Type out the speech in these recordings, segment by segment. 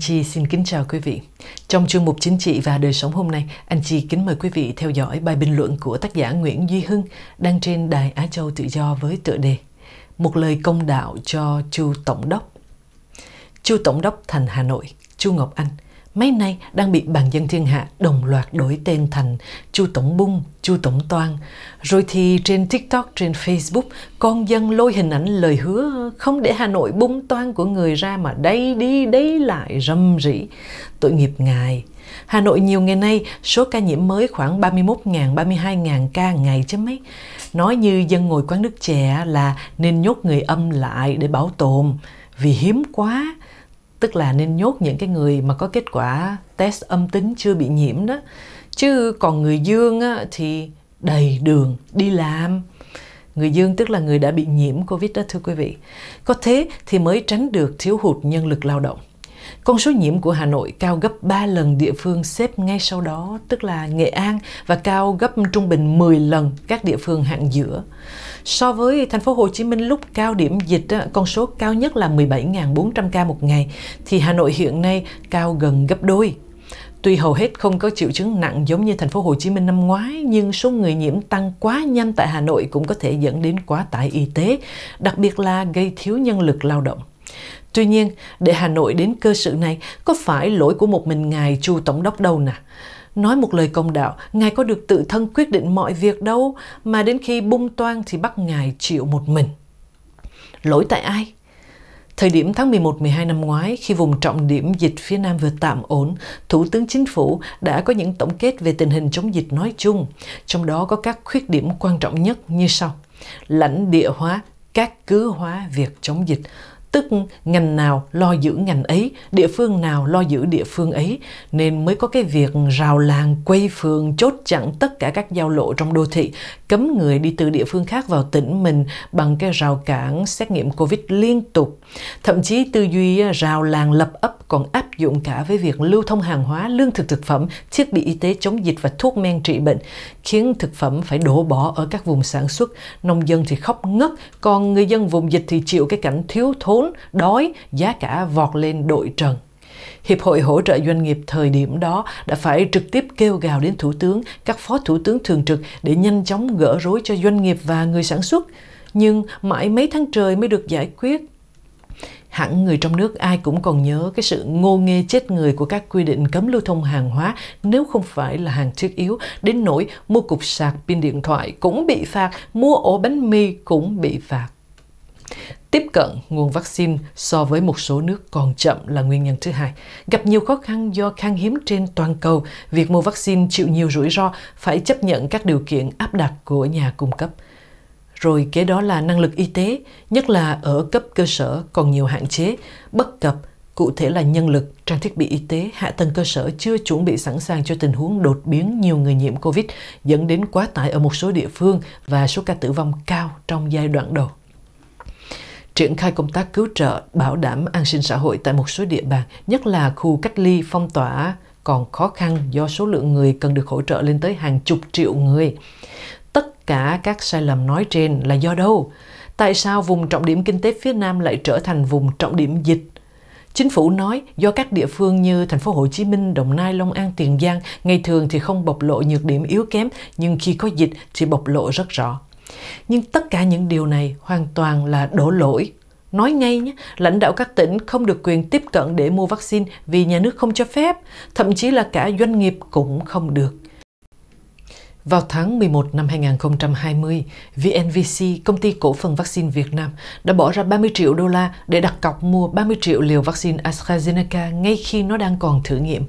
Chi xin kính chào quý vị. Trong chương mục chính trị và đời sống hôm nay, anh Chi kính mời quý vị theo dõi bài bình luận của tác giả Nguyễn Duy Hưng đăng trên Đài Á Châu Tự Do với tựa đề Một lời công đạo cho Chu Tổng đốc. Chu Tổng đốc thành Hà Nội, Chu Ngọc Anh – mấy nay đang bị bàn dân thiên hạ đồng loạt đổi tên thành Chu Tổng Bung, Chu Tổng Toan. Rồi thì trên TikTok, trên Facebook, con dân lôi hình ảnh lời hứa không để Hà Nội bung toan của người ra mà đây đi đấy lại râm rỉ. Tội nghiệp ngài. Hà Nội nhiều ngày nay số ca nhiễm mới khoảng 31.000, 32.000 ca ngày chứ mấy. Nói như dân ngồi quán nước chè là nên nhốt người âm lại để bảo tồn vì hiếm quá tức là nên nhốt những cái người mà có kết quả test âm tính chưa bị nhiễm đó chứ còn người dương á, thì đầy đường đi làm người dương tức là người đã bị nhiễm covid đó thưa quý vị có thế thì mới tránh được thiếu hụt nhân lực lao động con số nhiễm của Hà Nội cao gấp 3 lần địa phương xếp ngay sau đó, tức là Nghệ An và cao gấp trung bình 10 lần các địa phương hạng giữa. So với thành phố Hồ Chí Minh lúc cao điểm dịch, con số cao nhất là 17.400 ca một ngày, thì Hà Nội hiện nay cao gần gấp đôi. Tuy hầu hết không có triệu chứng nặng giống như thành phố Hồ Chí Minh năm ngoái, nhưng số người nhiễm tăng quá nhanh tại Hà Nội cũng có thể dẫn đến quá tải y tế, đặc biệt là gây thiếu nhân lực lao động. Tuy nhiên, để Hà Nội đến cơ sự này có phải lỗi của một mình ngài Chu Tổng đốc đâu nè. Nói một lời công đạo, ngài có được tự thân quyết định mọi việc đâu, mà đến khi bung toang thì bắt ngài chịu một mình. Lỗi tại ai? Thời điểm tháng 11-12 năm ngoái, khi vùng trọng điểm dịch phía Nam vừa tạm ổn, Thủ tướng Chính phủ đã có những tổng kết về tình hình chống dịch nói chung, trong đó có các khuyết điểm quan trọng nhất như sau. Lãnh địa hóa, các cứ hóa việc chống dịch, tức ngành nào lo giữ ngành ấy, địa phương nào lo giữ địa phương ấy, nên mới có cái việc rào làng, quay phường, chốt chặn tất cả các giao lộ trong đô thị, cấm người đi từ địa phương khác vào tỉnh mình bằng cái rào cản xét nghiệm Covid liên tục. Thậm chí tư duy à, rào làng lập ấp còn áp dụng cả với việc lưu thông hàng hóa, lương thực thực phẩm, thiết bị y tế chống dịch và thuốc men trị bệnh, khiến thực phẩm phải đổ bỏ ở các vùng sản xuất. Nông dân thì khóc ngất, còn người dân vùng dịch thì chịu cái cảnh thiếu thốn khốn, đói, giá cả vọt lên đội trần. Hiệp hội hỗ trợ doanh nghiệp thời điểm đó đã phải trực tiếp kêu gào đến Thủ tướng, các phó Thủ tướng thường trực để nhanh chóng gỡ rối cho doanh nghiệp và người sản xuất. Nhưng mãi mấy tháng trời mới được giải quyết. Hẳn người trong nước ai cũng còn nhớ cái sự ngô nghê chết người của các quy định cấm lưu thông hàng hóa nếu không phải là hàng thiết yếu, đến nỗi mua cục sạc pin điện thoại cũng bị phạt, mua ổ bánh mì cũng bị phạt. Tiếp cận nguồn vaccine so với một số nước còn chậm là nguyên nhân thứ hai. Gặp nhiều khó khăn do khan hiếm trên toàn cầu, việc mua vaccine chịu nhiều rủi ro, phải chấp nhận các điều kiện áp đặt của nhà cung cấp. Rồi kế đó là năng lực y tế, nhất là ở cấp cơ sở còn nhiều hạn chế, bất cập, cụ thể là nhân lực, trang thiết bị y tế, hạ tầng cơ sở chưa chuẩn bị sẵn sàng cho tình huống đột biến nhiều người nhiễm COVID dẫn đến quá tải ở một số địa phương và số ca tử vong cao trong giai đoạn đầu triển khai công tác cứu trợ, bảo đảm an sinh xã hội tại một số địa bàn, nhất là khu cách ly phong tỏa còn khó khăn do số lượng người cần được hỗ trợ lên tới hàng chục triệu người. Tất cả các sai lầm nói trên là do đâu? Tại sao vùng trọng điểm kinh tế phía Nam lại trở thành vùng trọng điểm dịch? Chính phủ nói do các địa phương như thành phố Hồ Chí Minh, Đồng Nai, Long An, Tiền Giang ngày thường thì không bộc lộ nhược điểm yếu kém, nhưng khi có dịch thì bộc lộ rất rõ. Nhưng tất cả những điều này hoàn toàn là đổ lỗi. Nói ngay nhé, lãnh đạo các tỉnh không được quyền tiếp cận để mua vaccine vì nhà nước không cho phép, thậm chí là cả doanh nghiệp cũng không được. Vào tháng 11 năm 2020, VNVC, công ty cổ phần vaccine Việt Nam, đã bỏ ra 30 triệu đô la để đặt cọc mua 30 triệu liều vaccine AstraZeneca ngay khi nó đang còn thử nghiệm.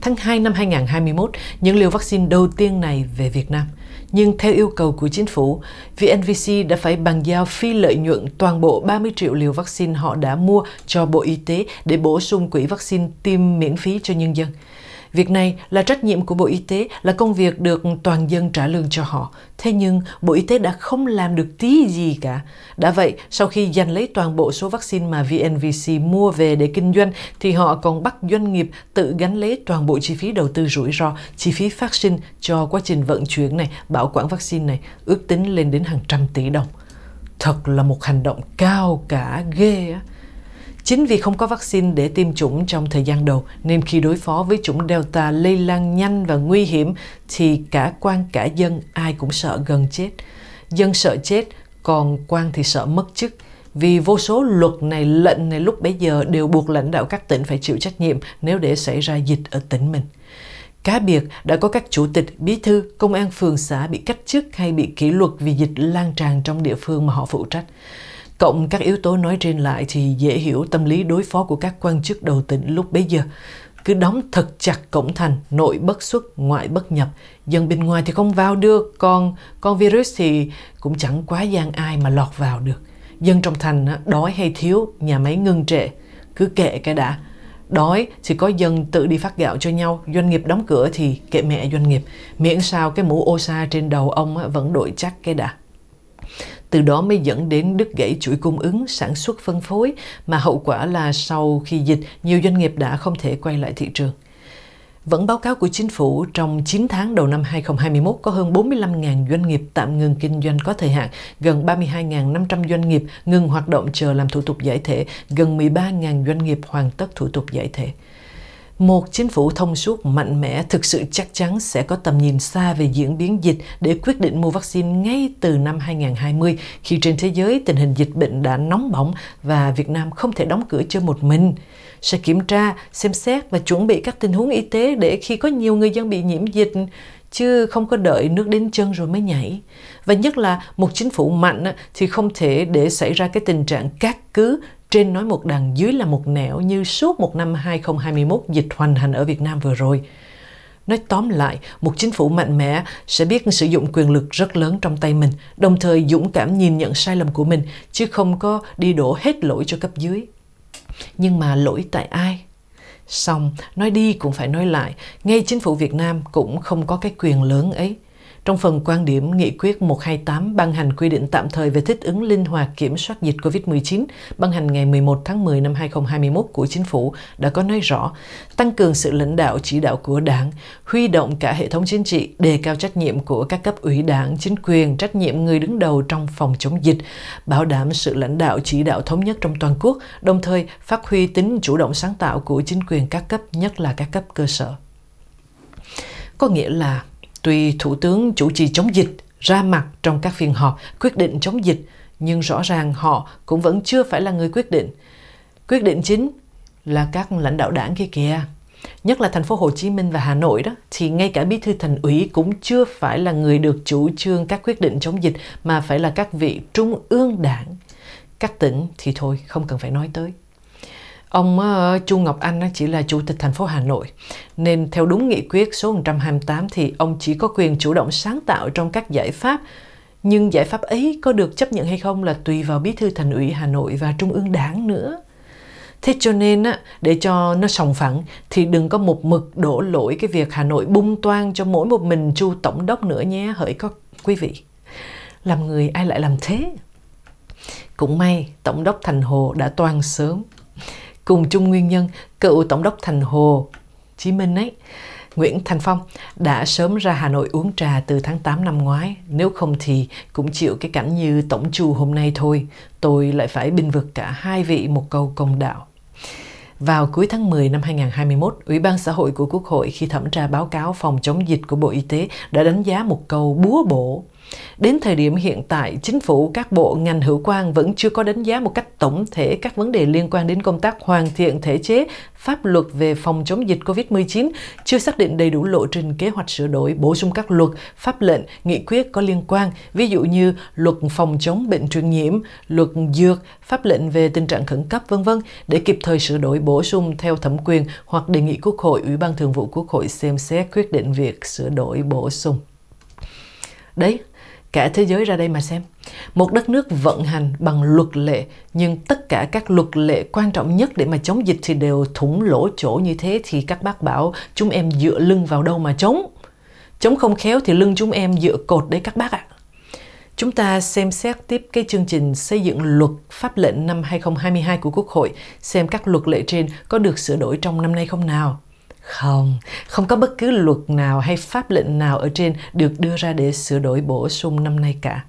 Tháng 2 năm 2021, những liều vaccine đầu tiên này về Việt Nam – nhưng theo yêu cầu của chính phủ, VNVC đã phải bàn giao phi lợi nhuận toàn bộ 30 triệu liều vaccine họ đã mua cho Bộ Y tế để bổ sung quỹ vaccine tiêm miễn phí cho nhân dân. Việc này là trách nhiệm của Bộ Y tế, là công việc được toàn dân trả lương cho họ. Thế nhưng, Bộ Y tế đã không làm được tí gì cả. Đã vậy, sau khi giành lấy toàn bộ số vaccine mà VNVC mua về để kinh doanh, thì họ còn bắt doanh nghiệp tự gánh lấy toàn bộ chi phí đầu tư rủi ro, chi phí phát sinh cho quá trình vận chuyển này, bảo quản vaccine này, ước tính lên đến hàng trăm tỷ đồng. Thật là một hành động cao cả ghê á. Chính vì không có vaccine để tiêm chủng trong thời gian đầu, nên khi đối phó với chủng Delta lây lan nhanh và nguy hiểm, thì cả quan cả dân ai cũng sợ gần chết. Dân sợ chết, còn quan thì sợ mất chức. Vì vô số luật này, lệnh này lúc bấy giờ đều buộc lãnh đạo các tỉnh phải chịu trách nhiệm nếu để xảy ra dịch ở tỉnh mình. Cá biệt đã có các chủ tịch, bí thư, công an phường xã bị cách chức hay bị kỷ luật vì dịch lan tràn trong địa phương mà họ phụ trách. Cộng các yếu tố nói trên lại thì dễ hiểu tâm lý đối phó của các quan chức đầu tỉnh lúc bấy giờ. Cứ đóng thật chặt cổng thành, nội bất xuất, ngoại bất nhập. Dân bên ngoài thì không vào được, còn con virus thì cũng chẳng quá gian ai mà lọt vào được. Dân trong thành đói hay thiếu, nhà máy ngưng trệ. Cứ kệ cái đã, đói thì có dân tự đi phát gạo cho nhau doanh nghiệp đóng cửa thì kệ mẹ doanh nghiệp miễn sao cái mũ ô sa trên đầu ông vẫn đội chắc cái đã từ đó mới dẫn đến đứt gãy chuỗi cung ứng, sản xuất phân phối mà hậu quả là sau khi dịch, nhiều doanh nghiệp đã không thể quay lại thị trường. Vẫn báo cáo của chính phủ, trong 9 tháng đầu năm 2021 có hơn 45.000 doanh nghiệp tạm ngừng kinh doanh có thời hạn, gần 32.500 doanh nghiệp ngừng hoạt động chờ làm thủ tục giải thể, gần 13.000 doanh nghiệp hoàn tất thủ tục giải thể một chính phủ thông suốt mạnh mẽ thực sự chắc chắn sẽ có tầm nhìn xa về diễn biến dịch để quyết định mua vaccine ngay từ năm 2020 khi trên thế giới tình hình dịch bệnh đã nóng bỏng và Việt Nam không thể đóng cửa chơi một mình. Sẽ kiểm tra, xem xét và chuẩn bị các tình huống y tế để khi có nhiều người dân bị nhiễm dịch, chứ không có đợi nước đến chân rồi mới nhảy. Và nhất là một chính phủ mạnh thì không thể để xảy ra cái tình trạng cát cứ trên nói một đằng dưới là một nẻo như suốt một năm 2021 dịch hoành hành ở Việt Nam vừa rồi. Nói tóm lại, một chính phủ mạnh mẽ sẽ biết sử dụng quyền lực rất lớn trong tay mình, đồng thời dũng cảm nhìn nhận sai lầm của mình, chứ không có đi đổ hết lỗi cho cấp dưới. Nhưng mà lỗi tại ai? Xong, nói đi cũng phải nói lại, ngay chính phủ Việt Nam cũng không có cái quyền lớn ấy. Trong phần quan điểm Nghị quyết 128 ban hành quy định tạm thời về thích ứng linh hoạt kiểm soát dịch COVID-19 ban hành ngày 11 tháng 10 năm 2021 của Chính phủ đã có nói rõ tăng cường sự lãnh đạo chỉ đạo của đảng, huy động cả hệ thống chính trị, đề cao trách nhiệm của các cấp ủy đảng, chính quyền, trách nhiệm người đứng đầu trong phòng chống dịch, bảo đảm sự lãnh đạo chỉ đạo thống nhất trong toàn quốc, đồng thời phát huy tính chủ động sáng tạo của chính quyền các cấp, nhất là các cấp cơ sở. Có nghĩa là Tuy Thủ tướng chủ trì chống dịch ra mặt trong các phiên họp quyết định chống dịch, nhưng rõ ràng họ cũng vẫn chưa phải là người quyết định. Quyết định chính là các lãnh đạo đảng kia kìa. Nhất là thành phố Hồ Chí Minh và Hà Nội đó, thì ngay cả bí thư thành ủy cũng chưa phải là người được chủ trương các quyết định chống dịch mà phải là các vị trung ương đảng. Các tỉnh thì thôi, không cần phải nói tới. Ông ờ, Chu Ngọc Anh chỉ là chủ tịch thành phố Hà Nội, nên theo đúng nghị quyết số 128 thì ông chỉ có quyền chủ động sáng tạo trong các giải pháp. Nhưng giải pháp ấy có được chấp nhận hay không là tùy vào bí thư thành ủy Hà Nội và trung ương đảng nữa. Thế cho nên á, để cho nó sòng phẳng thì đừng có một mực đổ lỗi cái việc Hà Nội bung toan cho mỗi một mình Chu Tổng đốc nữa nhé hỡi có quý vị. Làm người ai lại làm thế? Cũng may Tổng đốc Thành Hồ đã toan sớm cùng chung nguyên nhân cựu tổng đốc thành hồ chí minh ấy Nguyễn Thành Phong đã sớm ra Hà Nội uống trà từ tháng 8 năm ngoái, nếu không thì cũng chịu cái cảnh như tổng chu hôm nay thôi, tôi lại phải binh vực cả hai vị một câu công đạo. Vào cuối tháng 10 năm 2021, Ủy ban xã hội của Quốc hội khi thẩm tra báo cáo phòng chống dịch của Bộ Y tế đã đánh giá một câu búa bổ Đến thời điểm hiện tại, chính phủ, các bộ, ngành hữu quan vẫn chưa có đánh giá một cách tổng thể các vấn đề liên quan đến công tác hoàn thiện thể chế, pháp luật về phòng chống dịch COVID-19, chưa xác định đầy đủ lộ trình kế hoạch sửa đổi, bổ sung các luật, pháp lệnh, nghị quyết có liên quan, ví dụ như luật phòng chống bệnh truyền nhiễm, luật dược, pháp lệnh về tình trạng khẩn cấp, vân vân để kịp thời sửa đổi bổ sung theo thẩm quyền hoặc đề nghị Quốc hội, Ủy ban Thường vụ Quốc hội xem xét quyết định việc sửa đổi bổ sung. Đấy, cả thế giới ra đây mà xem. Một đất nước vận hành bằng luật lệ, nhưng tất cả các luật lệ quan trọng nhất để mà chống dịch thì đều thủng lỗ chỗ như thế thì các bác bảo chúng em dựa lưng vào đâu mà chống. Chống không khéo thì lưng chúng em dựa cột đấy các bác ạ. À. Chúng ta xem xét tiếp cái chương trình xây dựng luật pháp lệnh năm 2022 của Quốc hội, xem các luật lệ trên có được sửa đổi trong năm nay không nào. Không, không có bất cứ luật nào hay pháp lệnh nào ở trên được đưa ra để sửa đổi bổ sung năm nay cả.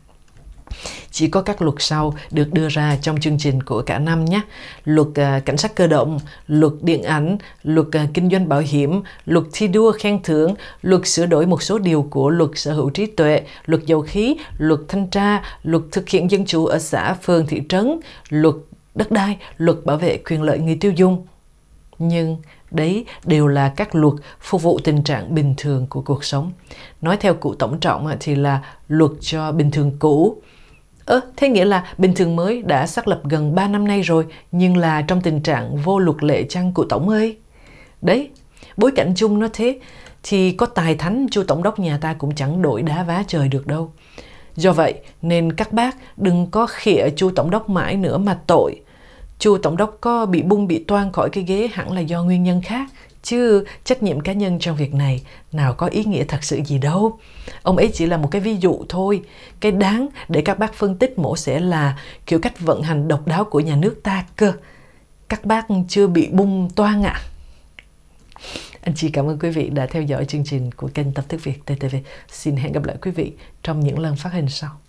Chỉ có các luật sau được đưa ra trong chương trình của cả năm nhé. Luật uh, cảnh sát cơ động, luật điện ảnh, luật uh, kinh doanh bảo hiểm, luật thi đua khen thưởng, luật sửa đổi một số điều của luật sở hữu trí tuệ, luật dầu khí, luật thanh tra, luật thực hiện dân chủ ở xã, phường, thị trấn, luật đất đai, luật bảo vệ quyền lợi người tiêu dùng. Nhưng Đấy đều là các luật phục vụ tình trạng bình thường của cuộc sống. Nói theo cụ tổng trọng thì là luật cho bình thường cũ. Ơ, ừ, thế nghĩa là bình thường mới đã xác lập gần 3 năm nay rồi, nhưng là trong tình trạng vô luật lệ chăng cụ tổng ơi? Đấy, bối cảnh chung nó thế, thì có tài thánh chu tổng đốc nhà ta cũng chẳng đổi đá vá trời được đâu. Do vậy, nên các bác đừng có khịa chu tổng đốc mãi nữa mà tội. Chu Tổng đốc có bị bung bị toan khỏi cái ghế hẳn là do nguyên nhân khác, chứ trách nhiệm cá nhân trong việc này nào có ý nghĩa thật sự gì đâu. Ông ấy chỉ là một cái ví dụ thôi. Cái đáng để các bác phân tích mổ sẽ là kiểu cách vận hành độc đáo của nhà nước ta cơ. Các bác chưa bị bung toan ạ. À. Anh chị cảm ơn quý vị đã theo dõi chương trình của kênh Tập Thức Việt TTV. Xin hẹn gặp lại quý vị trong những lần phát hình sau.